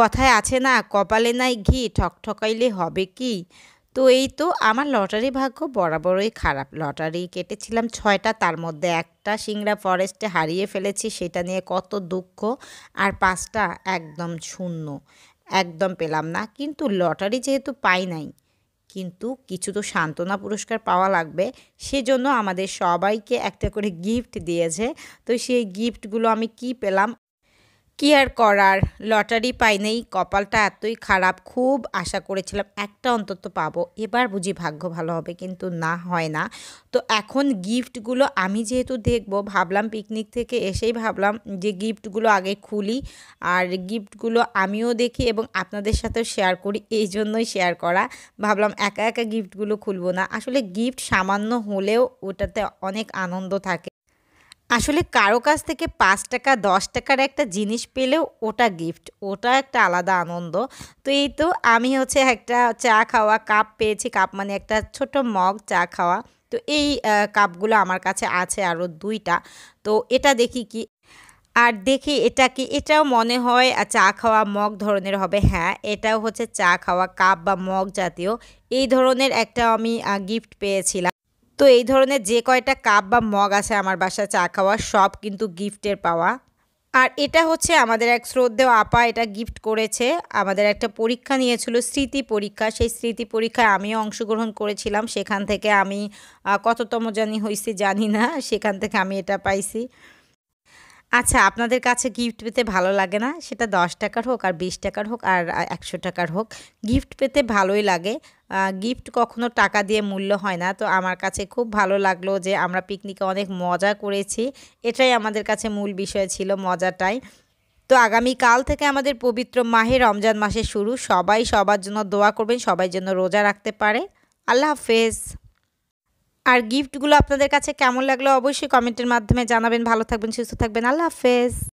কথায় আছে না কপালে নাই ঘি ঠকঠকাইলে হবে কি তো এই তো আমার লটারি ভাগ্য বরাবরই খারাপ লটারি কেটেছিলাম ছয়টা তার মধ্যে একটা সিংড়া ফরেস্টে হারিয়ে ফেলেছি সেটা নিয়ে কত দুঃখ আর পাঁচটা একদম শূন্য একদম পেলাম না কিন্তু লটারি যেহেতু পাই নাই কিন্তু কিছু তো সান্ত্বনা পুরস্কার পাওয়া লাগবে সেজন্য আমাদের সবাইকে একটা করে গিফট দিয়েছে তো সেই গিফটগুলো আমি কি পেলাম কি আর করার লটারি পাই নেই কপালটা এতই খারাপ খুব আশা করেছিলাম একটা অন্তত পাবো এবার বুঝি ভাগ্য ভালো হবে কিন্তু না হয় না তো এখন গিফটগুলো আমি যেহেতু দেখব ভাবলাম পিকনিক থেকে এসেই ভাবলাম যে গিফটগুলো আগে খুলি আর গিফটগুলো আমিও দেখি এবং আপনাদের সাথেও শেয়ার করি এই জন্যই শেয়ার করা ভাবলাম একা একা গিফটগুলো খুলবো না আসলে গিফট সামান্য হলেও ওটাতে অনেক আনন্দ থাকে আসলে কারো কাছ থেকে পাঁচ টাকা দশ টাকার একটা জিনিস পেলেও ওটা গিফট ওটা একটা আলাদা আনন্দ তো এই তো আমি হচ্ছে একটা চা খাওয়া কাপ পেয়েছি কাপ মানে একটা ছোট মগ চা খাওয়া তো এই কাপগুলো আমার কাছে আছে আরও দুইটা তো এটা দেখি কি আর দেখি এটা কি এটাও মনে হয় চা খাওয়া মগ ধরনের হবে হ্যাঁ এটাও হচ্ছে চা খাওয়া কাপ বা মগ জাতীয় এই ধরনের একটা আমি গিফট পেয়েছিলাম তো এই ধরনের যে কয়টা কাপ বা মগ আছে আমার বাসায় চা খাওয়া সব কিন্তু গিফটের পাওয়া আর এটা হচ্ছে আমাদের এক শ্রদ্ধেয় আপা এটা গিফট করেছে আমাদের একটা পরীক্ষা নিয়েছিল স্মৃতি পরীক্ষা সেই স্মৃতি পরীক্ষায় আমিও অংশগ্রহণ করেছিলাম সেখান থেকে আমি কততম জানি হয়েছি জানি না সেখান থেকে আমি এটা পাইছি আচ্ছা আপনাদের কাছে গিফট পেতে ভালো লাগে না সেটা দশ টাকার হোক আর বিশ টাকার হোক আর একশো টাকার হোক গিফট পেতে ভালোই লাগে গিফট কখনো টাকা দিয়ে মূল্য হয় না তো আমার কাছে খুব ভালো লাগলো যে আমরা পিকনিকে অনেক মজা করেছি এটাই আমাদের কাছে মূল বিষয় ছিল মজাটাই তো আগামী কাল থেকে আমাদের পবিত্র মাহে রমজান মাসে শুরু সবাই সবার জন্য দোয়া করবেন সবাই জন্য রোজা রাখতে পারে আল্লাহ হাফেজ আর গিফটগুলো আপনাদের কাছে কেমন লাগলো অবশ্যই কমেন্টের মাধ্যমে জানাবেন ভালো থাকবেন সুস্থ থাকবেন আল্লাহ হাফেজ